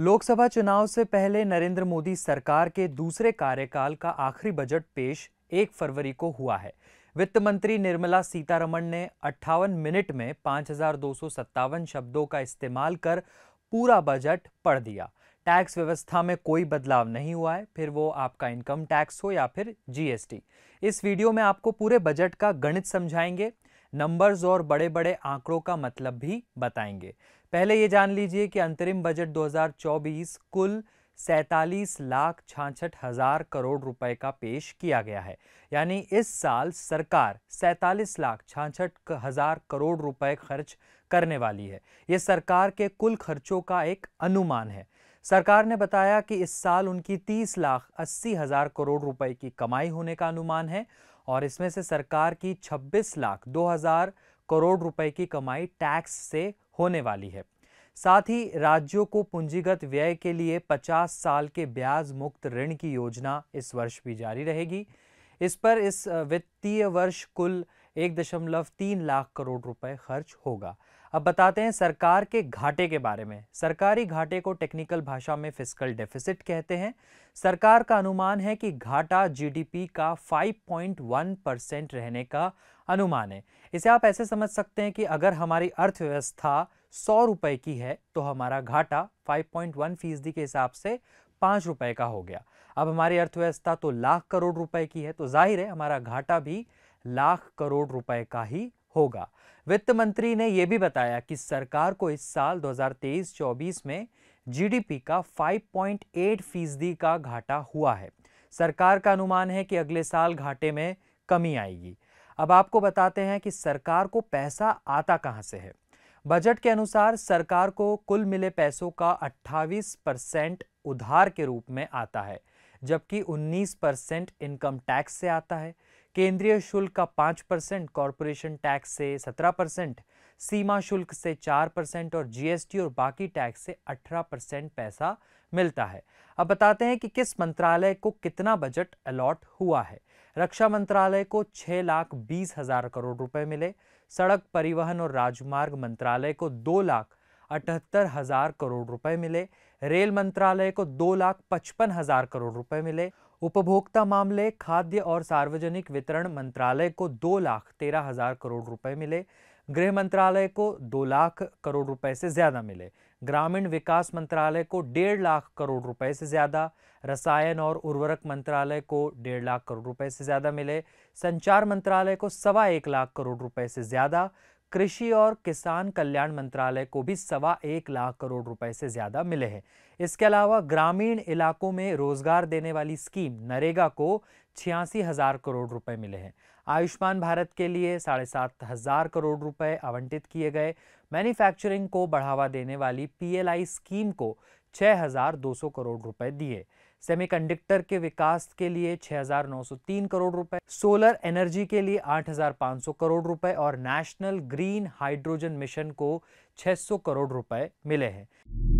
लोकसभा चुनाव से पहले नरेंद्र मोदी सरकार के दूसरे कार्यकाल का आखिरी बजट पेश एक फरवरी को हुआ है वित्त मंत्री निर्मला सीतारमण ने अट्ठावन मिनट में पाँच शब्दों का इस्तेमाल कर पूरा बजट पढ़ दिया टैक्स व्यवस्था में कोई बदलाव नहीं हुआ है फिर वो आपका इनकम टैक्स हो या फिर जीएसटी इस वीडियो में आपको पूरे बजट का गणित समझाएंगे नंबर्स और बड़े बड़े आंकड़ों का मतलब भी बताएंगे पहले ये जान लीजिए कि अंतरिम बजट 2024 कुल सैतालीस लाख छाछठ हजार करोड़ रुपए का पेश किया गया है यानी इस साल सरकार सैतालीस लाख छाछठ हजार करोड़ रुपए खर्च करने वाली है ये सरकार के कुल खर्चों का एक अनुमान है सरकार ने बताया कि इस साल उनकी तीस लाख अस्सी हजार करोड़ रुपए की कमाई होने का अनुमान है और इसमें से सरकार की छब्बीस लाख दो हजार करोड़ रुपए की कमाई टैक्स से होने वाली है साथ ही राज्यों को पूंजीगत व्यय के लिए 50 साल के ब्याज मुक्त ऋण की योजना इस वर्ष भी जारी रहेगी इस पर इस वित्तीय वर्ष कुल एक दशमलव तीन लाख करोड़ रुपए खर्च होगा अब बताते हैं सरकार के घाटे के बारे में सरकारी घाटे को टेक्निकल भाषा में फिजिकल डेफिसिट कहते हैं सरकार का अनुमान है कि घाटा जीडीपी का 5.1 परसेंट रहने का अनुमान है इसे आप ऐसे समझ सकते हैं कि अगर हमारी अर्थव्यवस्था सौ रुपए की है तो हमारा घाटा फाइव फीसदी के हिसाब से पाँच रुपए का हो गया अब हमारी अर्थव्यवस्था तो लाख करोड़ रुपए की है तो जाहिर है हमारा घाटा भी लाख करोड़ रुपए का ही होगा वित्त मंत्री ने यह भी बताया कि सरकार को इस साल 2023-24 में जीडीपी का 5.8 फीसदी का घाटा हुआ है सरकार का अनुमान है कि अगले साल घाटे में कमी आएगी अब आपको बताते हैं कि सरकार को पैसा आता कहां से है बजट के अनुसार सरकार को कुल मिले पैसों का 28 परसेंट उधार के रूप में आता है जबकि 19 परसेंट इनकम टैक्स से आता है केंद्रीय शुल्क का पाँच परसेंट कॉरपोरेशन टैक्स से सत्रह परसेंट सीमा शुल्क से चार परसेंट और जीएसटी और बाकी टैक्स से अठारह परसेंट पैसा मिलता है अब बताते हैं कि किस मंत्रालय को कितना बजट अलॉट हुआ है रक्षा मंत्रालय को छः लाख बीस हजार करोड़ रुपए मिले सड़क परिवहन और राजमार्ग मंत्रालय को दो लाख अठहत्तर हजार करोड़ रुपए मिले रेल मंत्रालय को दो लाख पचपन हजार करोड़ रुपए मिले उपभोक्ता मामले खाद्य और सार्वजनिक वितरण मंत्रालय को दो लाख तेरह हजार करोड़ रुपए मिले गृह मंत्रालय को दो लाख करोड़ रुपए से ज्यादा मिले ग्रामीण विकास मंत्रालय को डेढ़ लाख करोड़ रुपए से ज्यादा रसायन और उर्वरक मंत्रालय को डेढ़ लाख करोड़ रुपए से ज्यादा मिले संचार मंत्रालय को सवा एक लाख करोड़ रुपए से ज्यादा कृषि और किसान कल्याण मंत्रालय को भी सवा एक लाख करोड़ रुपए से ज्यादा मिले हैं इसके अलावा ग्रामीण इलाकों में रोजगार देने वाली स्कीम नरेगा को छियासी हजार करोड़ रुपए मिले हैं आयुष्मान भारत के लिए साढ़े सात हजार करोड़ रुपए आवंटित किए गए मैन्युफैक्चरिंग को बढ़ावा देने वाली पीएलआई स्कीम को छह करोड़ रुपए दिए सेमीकंडक्टर के विकास के लिए 6,903 करोड़ रुपए सोलर एनर्जी के लिए 8,500 करोड़ रुपए और नेशनल ग्रीन हाइड्रोजन मिशन को 600 करोड़ रुपए मिले हैं